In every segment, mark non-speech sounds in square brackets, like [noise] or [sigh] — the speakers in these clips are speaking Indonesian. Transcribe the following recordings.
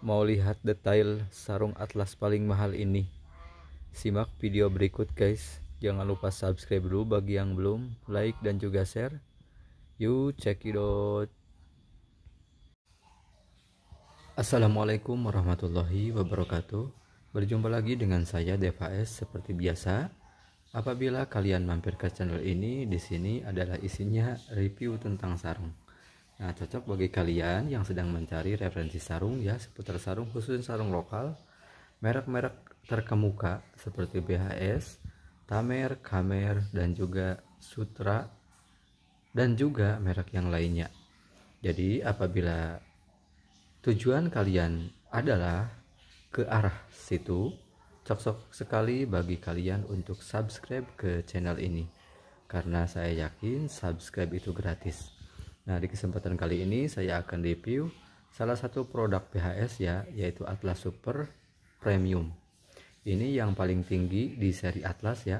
Mau lihat detail sarung atlas paling mahal ini? Simak video berikut guys. Jangan lupa subscribe dulu bagi yang belum, like dan juga share. Yuk cekidot. Assalamualaikum warahmatullahi wabarakatuh. Berjumpa lagi dengan saya Deva S seperti biasa. Apabila kalian mampir ke channel ini, di sini adalah isinya review tentang sarung. Nah, cocok bagi kalian yang sedang mencari referensi sarung ya seputar sarung khususnya sarung lokal merek-merek terkemuka seperti BHS, Tamer, Kamer dan juga Sutra dan juga merek yang lainnya. Jadi apabila tujuan kalian adalah ke arah situ, cocok sekali bagi kalian untuk subscribe ke channel ini. Karena saya yakin subscribe itu gratis Nah, di kesempatan kali ini saya akan review salah satu produk PHS ya, yaitu Atlas Super Premium. Ini yang paling tinggi di seri Atlas ya.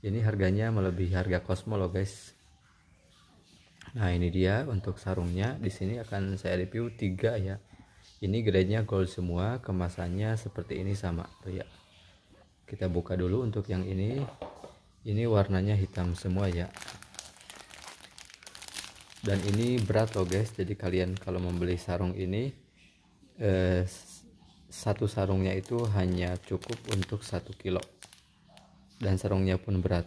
Ini harganya melebihi harga Cosmo loh, guys. Nah, ini dia untuk sarungnya. Di sini akan saya review 3 ya. Ini gradenya gold semua, kemasannya seperti ini sama tuh ya. Kita buka dulu untuk yang ini. Ini warnanya hitam semua ya dan ini berat loh guys jadi kalian kalau membeli sarung ini eh, satu sarungnya itu hanya cukup untuk satu kilo dan sarungnya pun berat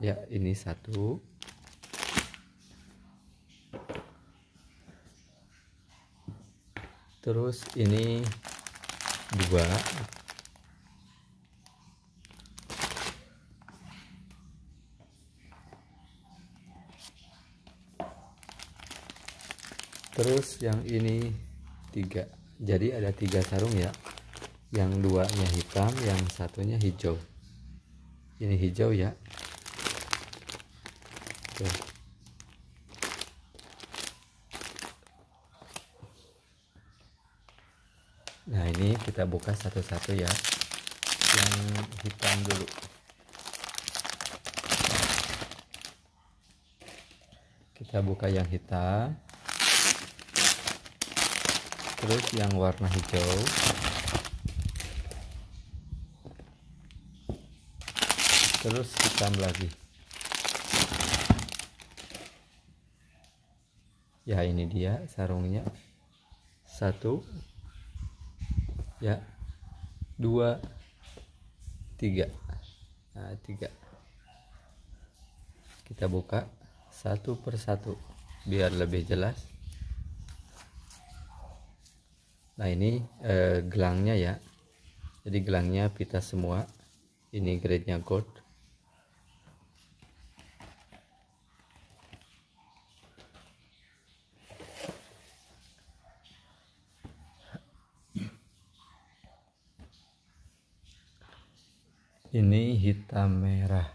ya ini satu terus ini dua terus yang ini tiga jadi ada tiga sarung ya yang duanya hitam yang satunya hijau ini hijau ya Tuh. nah ini kita buka satu-satu ya yang hitam dulu kita buka yang hitam terus yang warna hijau terus hitam lagi ya ini dia sarungnya satu ya dua tiga nah, tiga kita buka satu persatu biar lebih jelas nah ini eh, gelangnya ya jadi gelangnya pita semua ini grade nya gold ini hitam merah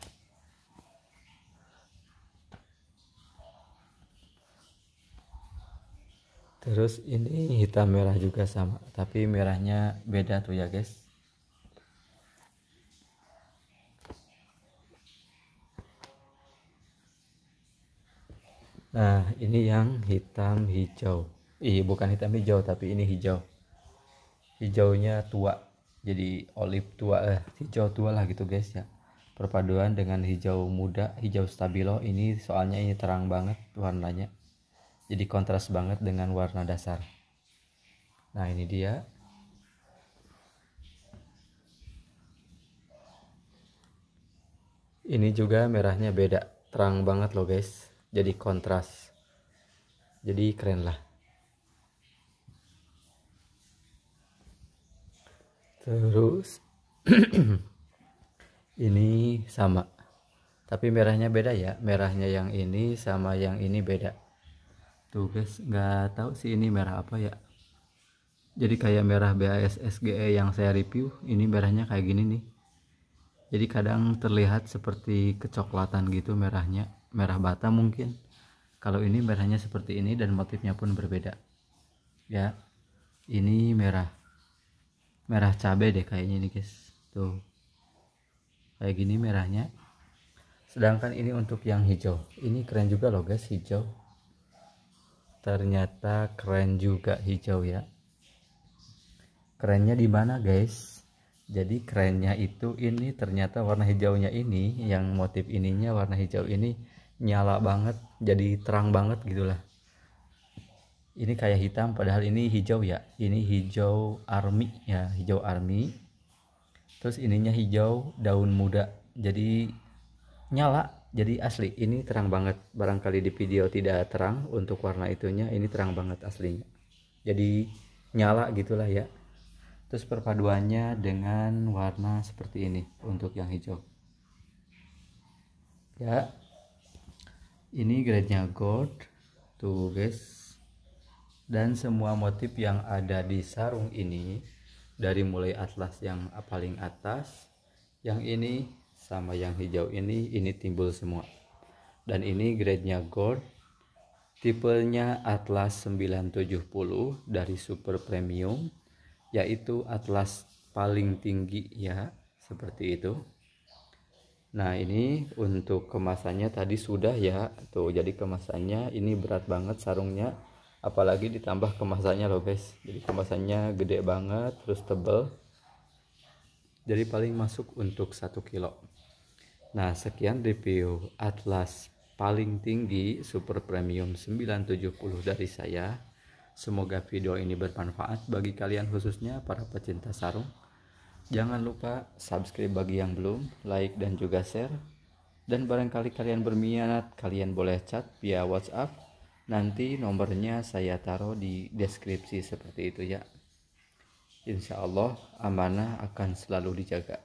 terus ini hitam merah juga sama tapi merahnya beda tuh ya guys Nah, ini yang hitam hijau. Ih, bukan hitam hijau, tapi ini hijau. Hijaunya tua. Jadi olive tua eh hijau tua lah gitu guys ya. Perpaduan dengan hijau muda, hijau stabilo ini soalnya ini terang banget warnanya jadi kontras banget dengan warna dasar nah ini dia ini juga merahnya beda terang banget loh guys jadi kontras jadi keren lah terus [clears throat] ini sama tapi merahnya beda ya merahnya yang ini sama yang ini beda tuh guys nggak tahu sih ini merah apa ya jadi kayak merah BASSGE yang saya review ini merahnya kayak gini nih jadi kadang terlihat seperti kecoklatan gitu merahnya merah bata mungkin kalau ini merahnya seperti ini dan motifnya pun berbeda ya ini merah merah cabe deh kayaknya ini guys tuh kayak gini merahnya sedangkan ini untuk yang hijau ini keren juga loh guys hijau ternyata keren juga hijau ya kerennya di mana guys jadi kerennya itu ini ternyata warna hijaunya ini yang motif ininya warna hijau ini nyala banget jadi terang banget gitulah ini kayak hitam padahal ini hijau ya ini hijau army ya hijau army terus ininya hijau daun muda jadi nyala jadi asli ini terang banget barangkali di video tidak terang untuk warna itunya ini terang banget aslinya jadi nyala gitulah ya terus perpaduannya dengan warna seperti ini untuk yang hijau ya ini grade nya gold tuh guys dan semua motif yang ada di sarung ini dari mulai atlas yang paling atas yang ini sama yang hijau ini ini timbul semua dan ini grade-nya gold tipenya Atlas 970 dari super premium yaitu Atlas paling tinggi ya seperti itu Nah ini untuk kemasannya tadi sudah ya tuh jadi kemasannya ini berat banget sarungnya apalagi ditambah kemasannya loh guys jadi kemasannya gede banget terus tebel jadi paling masuk untuk satu kilo Nah, sekian review Atlas paling tinggi Super Premium 970 dari saya. Semoga video ini bermanfaat bagi kalian khususnya para pecinta sarung. Jangan lupa subscribe bagi yang belum, like dan juga share. Dan barangkali kalian berminat, kalian boleh chat via WhatsApp. Nanti nomornya saya taruh di deskripsi seperti itu ya. Insya Allah amanah akan selalu dijaga.